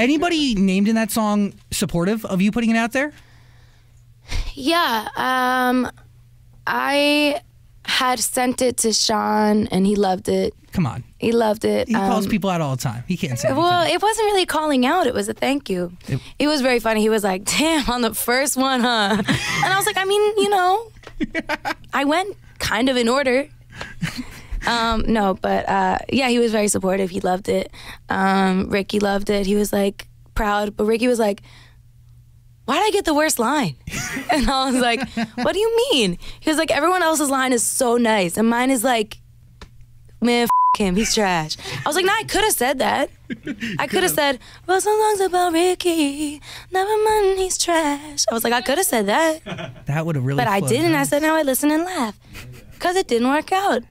Anybody named in that song supportive of you putting it out there? Yeah. Um, I had sent it to Sean and he loved it. Come on. He loved it. He um, calls people out all the time. He can't say anything. Well, it wasn't really calling out. It was a thank you. It, it was very funny. He was like, damn, on the first one, huh? and I was like, I mean, you know, I went kind of in order um, no, but uh, yeah, he was very supportive. He loved it. Um, Ricky loved it. He was like proud, but Ricky was like, why did I get the worst line? and I was like, what do you mean? He was like, everyone else's line is so nice, and mine is like, man, f- him, he's trash. I was like, no, I could have said that. I could have said, well, some songs about Ricky, never mind, he's trash. I was like, I could have said that. That would have really. But I didn't. Nice. I said, now I listen and laugh, because it didn't work out.